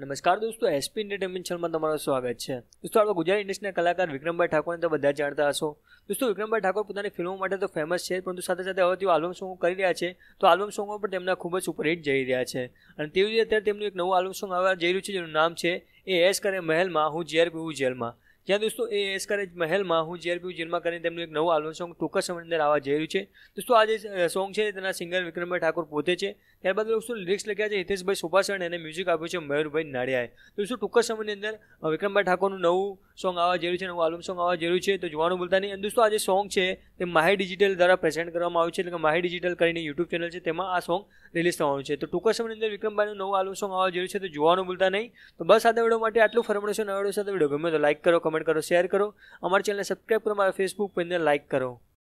નમસ્કાર દોસ્તો SP entertainment ચેનલમાં તમારું સ્વાગત છે દોસ્તો આપણે ગુજરાત ઇન્ડસ્ટ્રીના કલાકાર વિક્રમભાઈ ઠાકોરને તો બધા જાણતા હશો દોસ્તો વિક્રમભાઈ ઠાકોર પોતાની ફિલ્મો માટે તો ફેમસ છે પરંતુ સાથે સાથે હવે તેઓ આલ્બમ સોંગ કરી રહ્યા છે તો આલ્બમ સોંગો પણ તેમના ખૂબ જ સુપરહિટ જઈ રહ્યા છે અને તેવી જ રીતે અત્યારે તેમનું એક નવું આલ્બમ સોંગ આવવા જઈ રહ્યું છે જેનું નામ છે એ એસ કરે મહેલમાં હું ઝેર પીવું જેલમાં જ્યાં દોસ્તો એ એસ કરે મહેલ હું જેર જેલમાં કરીને તેમનું એક નવું આલ્બમ સોંગ ટૂંક સમય અંદર આવવા જઈ રહ્યું છે દોસ્તો આ જે સોંગ છે તેના સિંગર વિક્રમભાઈ ઠાકુર પોતે છે ત્યારબાદ દોસ્તો લિરિક્સ લખ્યા છે હિતેશભાઈ સુભાષણ અને મ્યુઝિક આપ્યું છે મયુરભાઈ નાડિયાએ દોસ્તો ટૂંક સમયની અંદર વિક્રમભાઈ ઠાકોરનું નવું સોંગ આવવા જરૂર છે નવું આલ્બમ સોંગ આવવા જરૂર છે તો જોવાનું ભૂલતા નહીં અને દોસ્તો આ સોંગ છે તે માહી ડિજિટલ દ્વારા પ્રેઝન્ટ કરવામાં આવ્યું છે એટલે કે માહી ડિજિટલ કરીને યુટ્યુબ ચેનલ છે તેમાં આ સોંગ રિલીઝ થવાનું છે તો ટૂંક સમયની અંદર વિક્રમભાઈનું નવું આલ્બમ સોંગ આવવા જરૂર છે તો જોવાનું ભૂલતા નહીં તો બસ આ વિડીયો માટે આટલું ફરમાડશો નવા વિડીયો સાથે વિડીયો ગમે તો લાઇક કરો કમેન્ટ કરો શેર કરો અમારી ચેનલને સબસ્ક્રાઈબ કરો મારા ફેસબુક પર લાઇક કરો